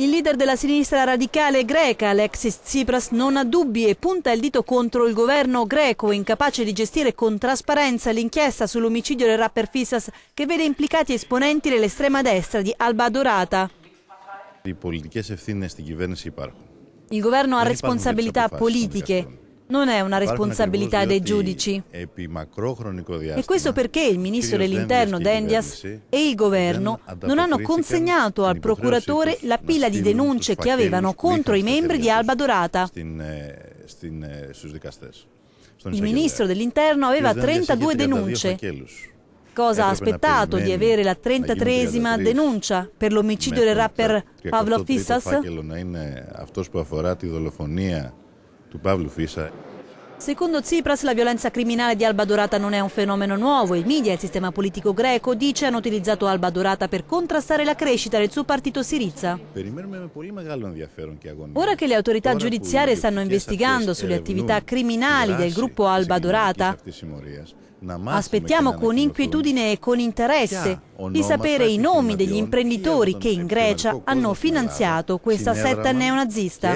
Il leader della sinistra radicale greca, Alexis Tsipras, non ha dubbi e punta il dito contro il governo greco, incapace di gestire con trasparenza l'inchiesta sull'omicidio del rapper Fissas, che vede implicati esponenti dell'estrema destra di Alba Dorata. Il governo ha responsabilità politiche non è una responsabilità dei giudici. E questo perché il ministro dell'interno Dendias e il governo non hanno consegnato al procuratore la pila di denunce che avevano contro i membri di Alba Dorata. Eh, eh, il ministro dell'interno aveva 32 denunce. Cosa ha aspettato di avere la 33esima denuncia per l'omicidio del rapper eh, Pavlo Fissas? του Secondo Tsipras la violenza criminale di Alba Dorata non è un fenomeno nuovo. I media e il sistema politico greco, dice, hanno utilizzato Alba Dorata per contrastare la crescita del suo partito Sirizza. Ora che le autorità giudiziarie stanno investigando sulle attività criminali del gruppo Alba Dorata, aspettiamo con inquietudine e con interesse di sapere i nomi degli imprenditori che in Grecia hanno finanziato questa setta neonazista.